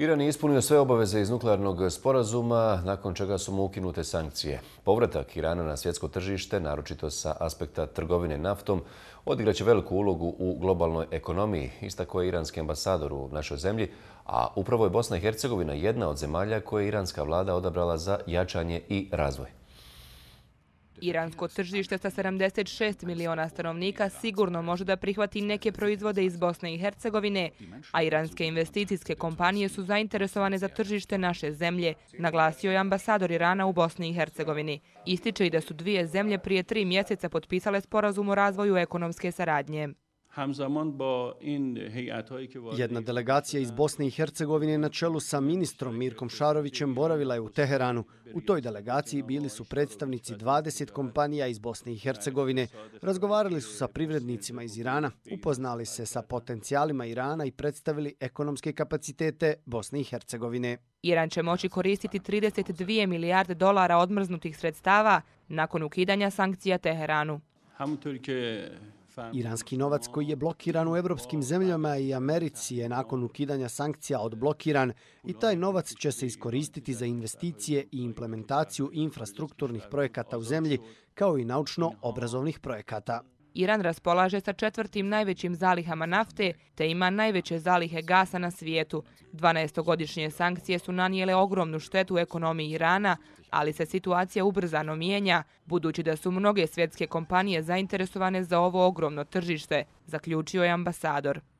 Iran je ispunio sve obaveze iz nuklearnog sporazuma, nakon čega su mu ukinute sankcije. Povratak Irana na svjetsko tržište, naročito sa aspekta trgovine naftom, odigraće veliku ulogu u globalnoj ekonomiji, istako je iranski ambasador u našoj zemlji, a upravo je Bosna i Hercegovina jedna od zemalja koje je iranska vlada odabrala za jačanje i razvoj. Iransko tržište sa 76 miliona stanovnika sigurno može da prihvati neke proizvode iz Bosne i Hercegovine, a iranske investicijske kompanije su zainteresovane za tržište naše zemlje, naglasio je ambasador Irana u Bosni i Hercegovini. Ističe i da su dvije zemlje prije tri mjeseca potpisale sporazum o razvoju ekonomske saradnje. Jedna delegacija iz Bosne i Hercegovine na čelu sa ministrom Mirkom Šarovićem boravila je u Teheranu. U toj delegaciji bili su predstavnici 20 kompanija iz Bosne i Hercegovine. Razgovarali su sa privrednicima iz Irana, upoznali se sa potencijalima Irana i predstavili ekonomske kapacitete Bosne i Hercegovine. Iran će moći koristiti 32 milijarde dolara odmrznutih sredstava nakon ukidanja sankcija Teheranu. Iranski novac koji je blokiran u evropskim zemljama i Americi je nakon ukidanja sankcija odblokiran i taj novac će se iskoristiti za investicije i implementaciju infrastrukturnih projekata u zemlji kao i naučno-obrazovnih projekata. Iran raspolaže sa četvrtim najvećim zalihama nafte te ima najveće zalihe gasa na svijetu. 12-godišnje sankcije su nanijele ogromnu štetu u ekonomiji Irana, ali se situacija ubrzano mijenja, budući da su mnoge svjetske kompanije zainteresovane za ovo ogromno tržište, zaključio je ambasador.